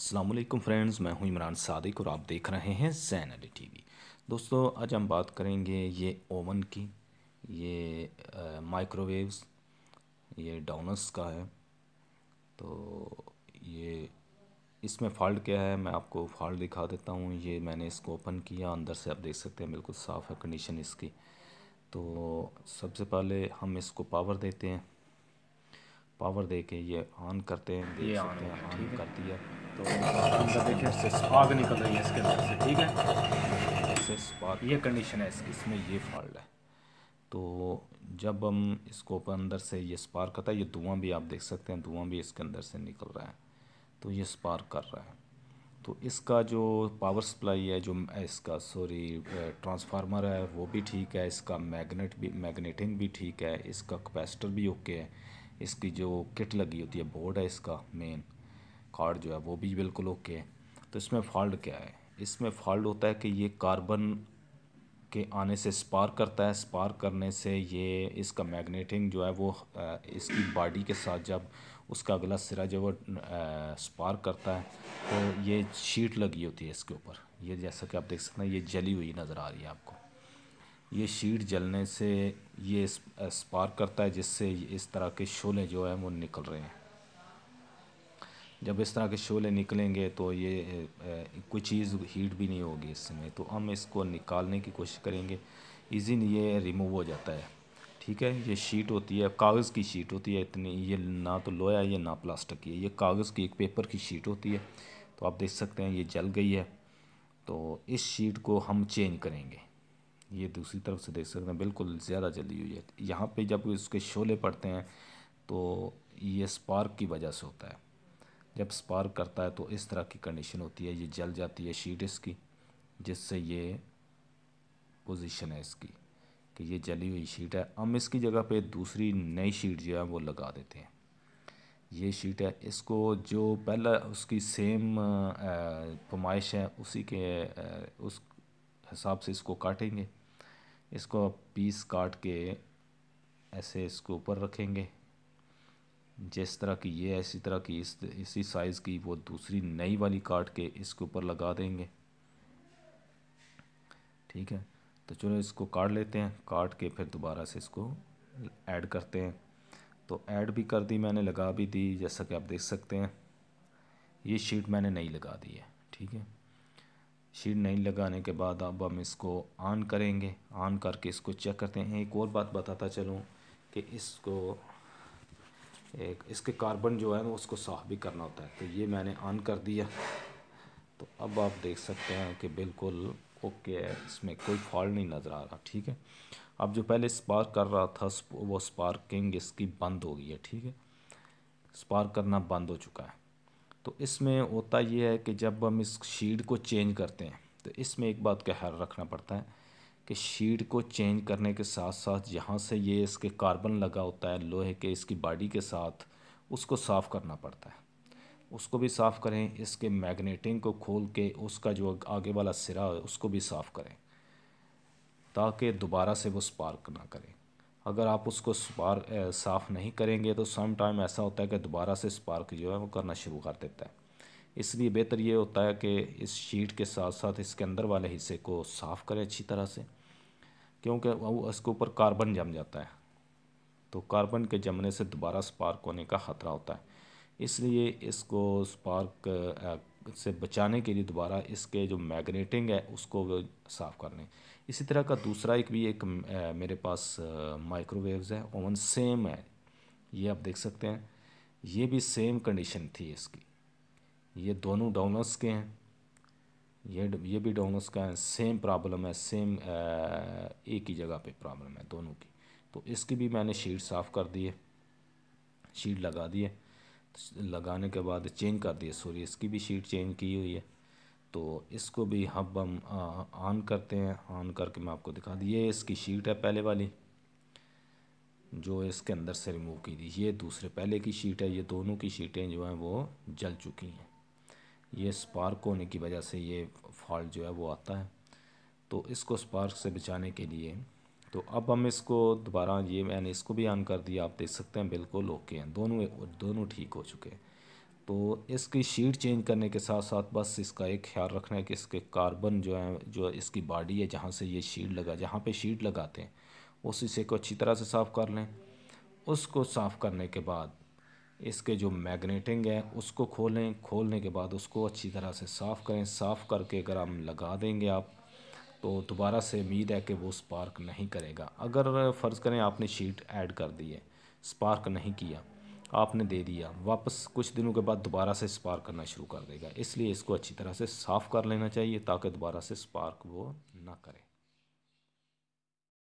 अल्लाम फ्रेंड्स मैं हूं इमरान सादिक और आप देख रहे हैं जैन अली टी वी दोस्तों आज हम बात करेंगे ये ओवन की ये माइक्रोवेव्स ये डाउनस का है तो ये इसमें फॉल्ट क्या है मैं आपको फॉल्ट दिखा देता हूँ ये मैंने इसको ओपन किया अंदर से आप देख सकते हैं बिल्कुल साफ़ है कंडीशन इसकी तो सबसे पहले हम इसको पावर देते हैं पावर दे के ये ऑन करते हैं देख ये सकते हैं ऑन कर दिया तो देखिए इससे स्पार्क निकल रही है इसके अंदर से ठीक है इससे स्पार्क ये कंडीशन है इसकी इसमें ये फॉल्ट है तो जब हम इसको अंदर से ये स्पार्क करता है ये धुआं भी आप देख सकते हैं धुआँ भी इसके अंदर से निकल रहा है तो ये स्पार्क कर रहा है तो इसका जो पावर सप्लाई है जो इसका सॉरी ट्रांसफार्मर है वो भी ठीक है इसका मैग्नेट भी मैग्नेटिंग भी ठीक है इसका कैपेसिटर भी ओके है इसकी जो किट लगी होती है बोर्ड है इसका मेन कार्ड जो है वो भी बिल्कुल ओके है तो इसमें फॉल्ट क्या है इसमें फॉल्ट होता है कि ये कार्बन के आने से स्पार्क करता है स्पार्क करने से ये इसका मैग्नेटिंग जो है वो इसकी बॉडी के साथ जब उसका अगला सिरा जब वो स्पार्क करता है तो ये शीट लगी होती है इसके ऊपर ये जैसा कि आप देख सकते हैं ये जली हुई नज़र आ रही है आपको ये शीट जलने से ये स्पार्क करता है जिससे इस तरह के शोले जो है वो निकल रहे हैं जब इस तरह के शोले निकलेंगे तो ये कोई चीज़ हीट भी नहीं होगी इसमें तो हम इसको निकालने की कोशिश करेंगे इजीली ये रिमूव हो जाता है ठीक है ये शीट होती है कागज़ की शीट होती है इतनी ये ना तो लोया ये ना प्लास्टिक की है ये कागज़ की एक पेपर की शीट होती है तो आप देख सकते हैं ये जल गई है तो इस शीट को हम चेंज करेंगे ये दूसरी तरफ से देख सकते हैं बिल्कुल ज़्यादा जल्दी हुई है यहाँ पे जब इसके शोले पड़ते हैं तो ये स्पार्क की वजह से होता है जब स्पार्क करता है तो इस तरह की कंडीशन होती है ये जल जाती है शीट इसकी जिससे ये पोजीशन है इसकी कि ये जली हुई शीट है हम इसकी जगह पे दूसरी नई शीट जो है वो लगा देते हैं ये शीट है इसको जो पहला उसकी सेम फरमाइश है उसी के उस हिसाब से इसको काटेंगे इसको आप पीस काट के ऐसे इसके ऊपर रखेंगे जिस तरह की ये ऐसी तरह की इस इसी साइज़ की वो दूसरी नई वाली काट के इसके ऊपर लगा देंगे ठीक है तो चलो इसको काट लेते हैं काट के फिर दोबारा से इसको ऐड करते हैं तो ऐड भी कर दी मैंने लगा भी दी जैसा कि आप देख सकते हैं ये शीट मैंने नहीं लगा दी है ठीक है शीट नहीं लगाने के बाद अब हम इसको ऑन करेंगे ऑन करके इसको चेक करते हैं एक और बात बताता चलूँ कि इसको एक इसके कार्बन जो है ना उसको साफ भी करना होता है तो ये मैंने ऑन कर दिया तो अब आप देख सकते हैं कि बिल्कुल ओके है इसमें कोई फॉल्ट नहीं नज़र आ रहा ठीक है अब जो पहले स्पार्क कर रहा था वो स्पार्किंग इसकी बंद हो गई है ठीक है स्पार्क करना बंद हो चुका है तो इसमें होता ये है कि जब हम इस शीट को चेंज करते हैं तो इसमें एक बात का ख्याल रखना पड़ता है कि शीट को चेंज करने के साथ साथ यहाँ से ये इसके कार्बन लगा होता है लोहे के इसकी बॉडी के साथ उसको साफ़ करना पड़ता है उसको भी साफ़ करें इसके मैग्नेटिंग को खोल के उसका जो आगे वाला सिरा है उसको भी साफ़ करें ताकि दोबारा से वो स्पार्क ना करें अगर आप उसको स्पार्क साफ़ नहीं करेंगे तो सम टाइम ऐसा होता है कि दोबारा से स्पार्क जो है वो करना शुरू कर देता है इसलिए बेहतर ये होता है कि इस शीट के साथ साथ इसके अंदर वाले हिस्से को साफ़ करें अच्छी तरह से क्योंकि वो इसके ऊपर कार्बन जम जाता है तो कार्बन के जमने से दोबारा स्पार्क होने का ख़तरा होता है इसलिए इसको स्पार्क से बचाने के लिए दोबारा इसके जो मैग्नेटिंग है उसको साफ़ कर लें इसी तरह का दूसरा एक भी एक मेरे पास माइक्रोवेव्स है ओवन सेम है ये आप देख सकते हैं ये भी सेम कंडीशन थी इसकी ये दोनों डोनर्स के हैं ये ये भी डोनर्स का है सेम प्रॉब्लम है सेम एक ही जगह पे प्रॉब्लम है दोनों की तो इसकी भी मैंने शीट साफ़ कर दी है शीट लगा दी है लगाने के बाद चेंज कर दिए सॉरी इसकी भी शीट चेंज की हुई है तो इसको भी हब हम ऑन करते हैं ऑन करके मैं आपको दिखा दी ये इसकी शीट है पहले वाली जो इसके अंदर से रिमूव की थी ये दूसरे पहले की शीट है ये दोनों की शीटें जो हैं वो जल चुकी हैं ये स्पार्क होने की वजह से ये फॉल्ट जो है वो आता है तो इसको स्पार्क से बचाने के लिए तो अब हम इसको दोबारा ये मैंने इसको भी ऑन कर दिया आप देख सकते हैं बिल्कुल ओके हैं दोनों दोनों ठीक हो चुके हैं तो इसकी शीट चेंज करने के साथ साथ बस इसका एक ख्याल रखना है कि इसके कार्बन जो है जो इसकी बॉडी है जहाँ से ये शीट लगा जहाँ पे शीट लगाते हैं उस हिस्से को अच्छी तरह से साफ़ कर लें उसको साफ़ करने के बाद इसके जो मैग्नेटिंग है उसको खोलें खोलने के बाद उसको अच्छी तरह से साफ़ करें साफ़ करके अगर हम लगा देंगे आप तो दोबारा से उम्मीद है कि वो स्पार्क नहीं करेगा अगर फ़र्ज़ करें आपने शीट ऐड कर दी है स्पार्क नहीं किया आपने दे दिया वापस कुछ दिनों के बाद दोबारा से स्पार्क करना शुरू कर देगा इसलिए इसको अच्छी तरह से साफ़ कर लेना चाहिए ताकि दोबारा से स्पार्क वो ना करें